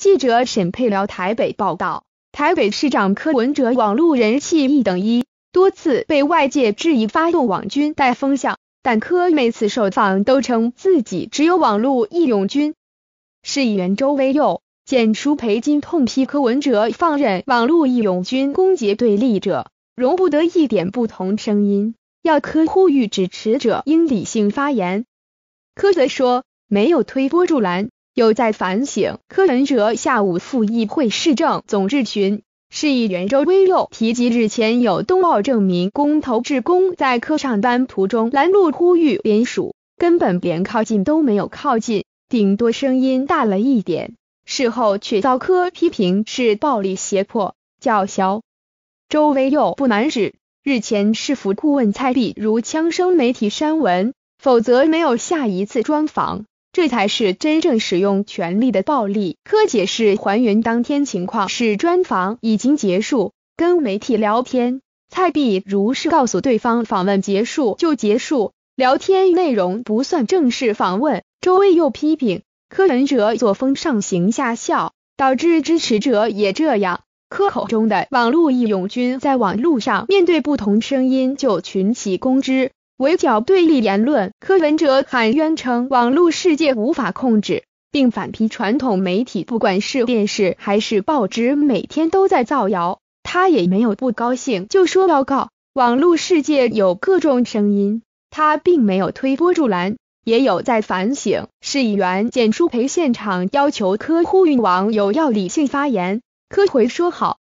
记者沈佩辽台北报道，台北市长柯文哲网路人气一等一，多次被外界质疑发动网军带风向，但柯每次受访都称自己只有网路义勇军。市议员周威佑、简书培金痛批柯文哲放任网路义勇军攻击对立者，容不得一点不同声音，要柯呼吁支持者应理性发言。柯则说没有推波助澜。有在反省。柯文哲下午赴议会市政总质询，市议员周威佑提及日前有冬奥证明工投志工在科上班途中拦路呼吁联署，根本连靠近都没有靠近，顶多声音大了一点。事后却遭科批评是暴力胁迫叫嚣。周威佑不难指，日前市府顾问蔡毕如枪声媒体删文，否则没有下一次专访。这才是真正使用权力的暴力。科解释还原当天情况，是专访已经结束，跟媒体聊天。蔡毕如是告诉对方，访问结束就结束，聊天内容不算正式访问。周威又批评柯文哲作风上行下效，导致支持者也这样。科口中的网络义勇军在网络上面对不同声音就群起攻之。围剿对立言论，柯文哲喊冤称网络世界无法控制，并反批传统媒体，不管是电视还是报纸，每天都在造谣。他也没有不高兴，就说报告，网络世界有各种声音，他并没有推波助澜，也有在反省。市议员简书培现场要求科呼吁网友要理性发言，科回说好。